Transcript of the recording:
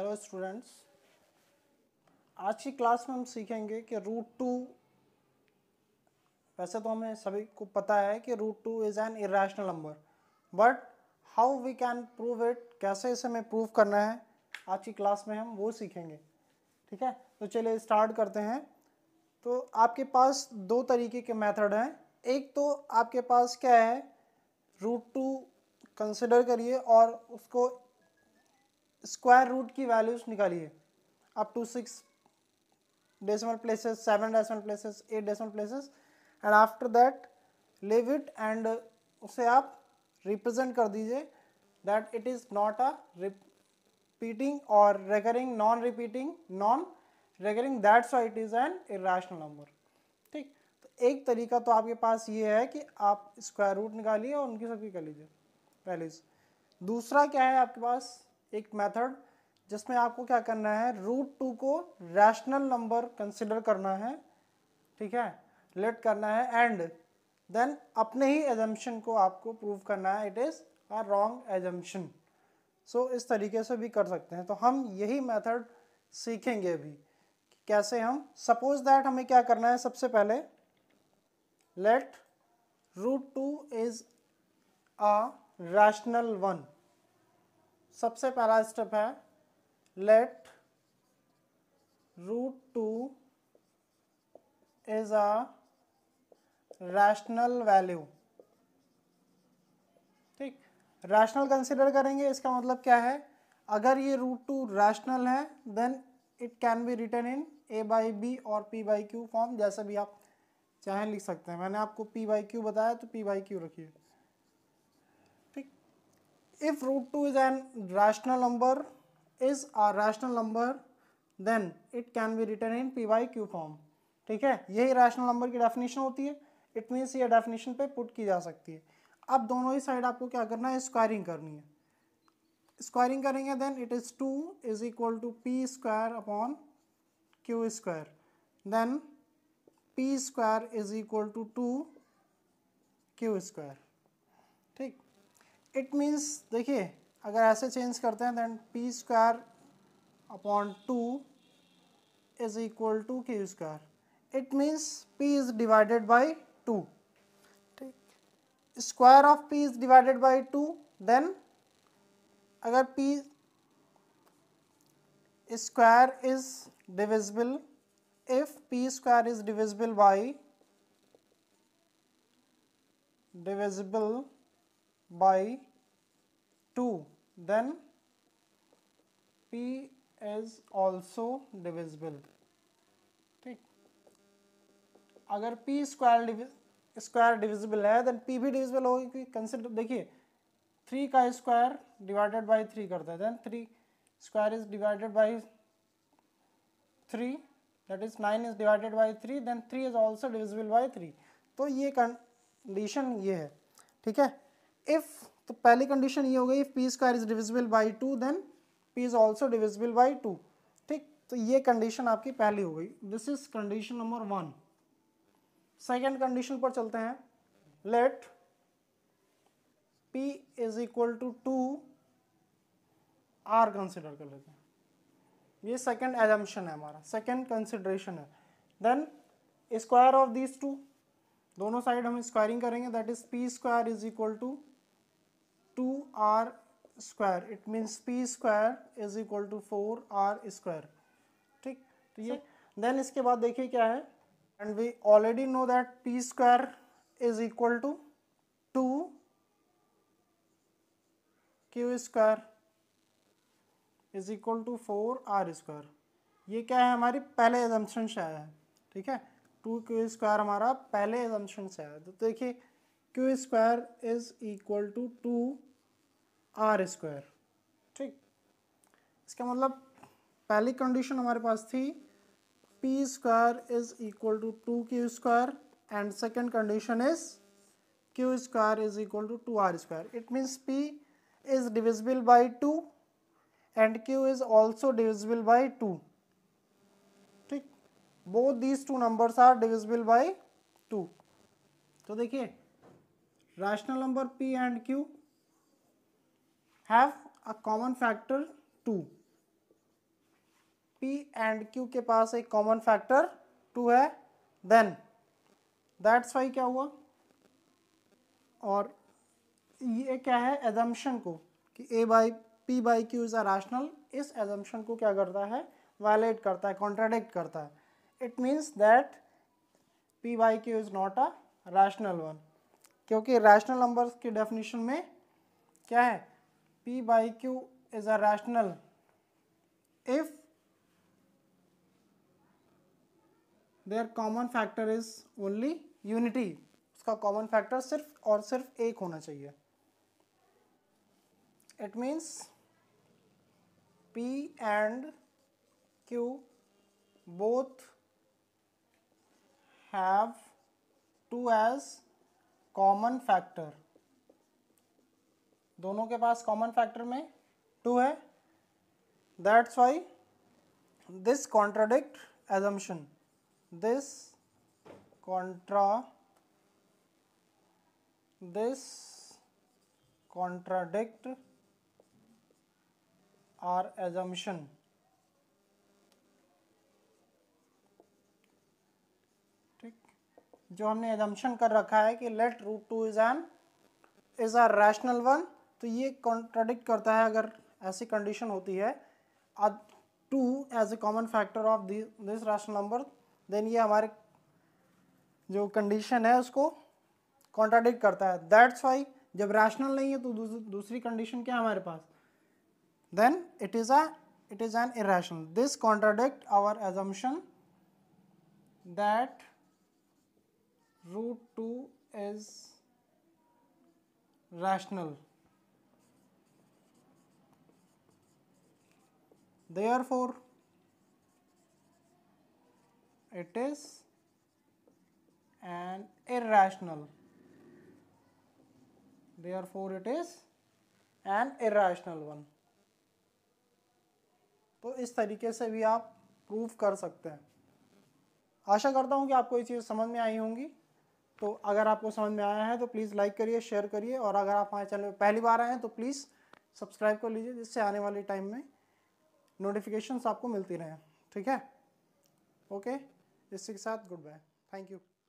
hello students आज की class में हम सीखेंगे कि रूट टू वैसे तो हमें सभी को पता है कि root two is an irrational number but how we can prove it कैसे इसे हमें प्रूव करना है आज की क्लास में हम वो सीखेंगे ठीक है तो चलिए स्टार्ट करते हैं तो आपके पास दो तरीके के मेथड हैं एक तो आपके पास क्या है रूट टू कंसिडर करिए और उसको स्क्वायर रूट की वैल्यूज निकालिए up to six decimal places seven decimal places eight decimal places and after that leave it एंड उसे आप रिप्रेजेंट कर दीजिए that it is not a repeating और recurring non repeating non recurring that's why it is an irrational number ठीक तो एक तरीका तो आपके पास ये है कि आप स्क्वायर रूट निकालिए और उनकी सबकी कर लीजिए वैल्यूज दूसरा क्या है आपके पास एक मेथड जिसमें आपको क्या करना है रूट टू को रैशनल नंबर कंसिडर करना है ठीक है लेट करना है एंड देन अपने ही एजम्पन को आपको प्रूव करना है it is a wrong assumption so इस तरीके से भी कर सकते हैं तो हम यही मेथड सीखेंगे अभी कैसे हम सपोज दैट हमें क्या करना है सबसे पहले let root two is a rational one सबसे पहला स्टेप है let root two is a rational value ठीक रैशनल कंसिडर करेंगे इसका मतलब क्या है अगर ये रूट टू रैशनल है then it can be written in A by B और पी बाई क्यू फॉर्म जैसे भी आप चाहें लिख सकते हैं मैंने आपको पी बाई क्यू बताया तो पी बाई क्यू रखिए if root 2 is an rational number is a rational number then it can be written in p by q form ठीक है यही रैशनल नंबर की डेफिनेशन होती है इट मीन्स ये डेफिनेशन पे पुट की जा सकती है अब दोनों ही साइड आपको क्या करना है स्क्वायरिंग करनी है स्क्वायरिंग करेंगे then it is two is equal to P square upon Q square then P square is equal to two Q square ठीक इट मीन्स देखिए अगर ऐसे चेंज करते हैं then P square upon two is equal to Q square it means P is divided by two ठीक square of P is divided by two then अगर P square is divisible if P square is divisible by divisible by 2 then P is also divisible ठीक अगर P square square divisible है then P भी divisible होगी क्योंकि consider देखिए three का square divided by three करते हैं then three square is divided by three that is nine is divided by three then three is also divisible by three तो ये कंडीशन ये है ठीक है इफ तो पहली कंडीशन ये हो गई if P square is divisible by two then P is also divisible by two ठीक तो ये कंडीशन आपकी पहली हो गई this is condition number one second condition पर चलते हैं let p is equal to two R consider कर लेते हैं ये सेकेंड एजम्पन है हमारा सेकेंड कंसिडरेशन है then square of this two दोनों साइड हम स्क्वायरिंग करेंगे that is P square is equal to square it means P square is equal to four R square ठीक तो ये देन इसके बाद देखिए क्या है and we already know that square is equal to two Q square is equal to four R square ये क्या है हमारी पहले एजम्पन से आया है ठीक है टू क्यू स्क्वायर हमारा पहले एजम्पन से आया है तो देखिए Q square is equal to two R square ठीक इसका मतलब पहली कंडीशन हमारे पास थी P square is equal to two Q square and second condition is Q square is equal to two R square it means P is divisible by two and Q is also divisible by two ठीक both these two numbers are divisible by two तो देखिए rational number P and Q have a common factor two P and Q के पास एक common factor two है then that's why क्या हुआ और ये क्या है एजम्पन को कि A by P by Q is a rational इस एजम्पन को क्या करता है वायलेट करता है कॉन्ट्राडिक्ट करता है it means that P by Q is not a rational one क्योंकि रैशनल नंबर्स की डेफिनेशन में क्या है p by q is a rational if their common factor is only unity उसका common factor सिर्फ और सिर्फ एक होना चाहिए it means p and q both have two as common factor दोनों के पास कॉमन फैक्टर में टू है that's why this contradict assumption this contra this contradict our assumption जो हमने एजम्पन कर रखा है कि let root two is an is a rational one तो ये कॉन्ट्राडिक्ट करता है अगर ऐसी कंडीशन होती है two as a common factor of this rational number then ये हमारे जो कंडीशन है उसको कॉन्ट्राडिक्ट करता है दैट्स वाई जब रैशनल नहीं है तो दूसरी कंडीशन क्या है हमारे पास then it is at is an irrational this contradict our assumption that root two is rational rational therefore it is an irrational therefore it is an irrational one तो इस तरीके से भी आप प्रूव कर सकते हैं आशा करता हूँ कि आपको ये चीज़ समझ में आई होंगी तो अगर आपको समझ में आया है तो प्लीज़ लाइक करिए शेयर करिए और अगर आप हमारे चैनल पर पहली बार आए हैं तो प्लीज़ सब्सक्राइब कर लीजिए जिससे आने वाले टाइम में नोटिफिकेशंस आपको मिलती रहें ठीक है ओके इसी के साथ गुड बाय थैंक यू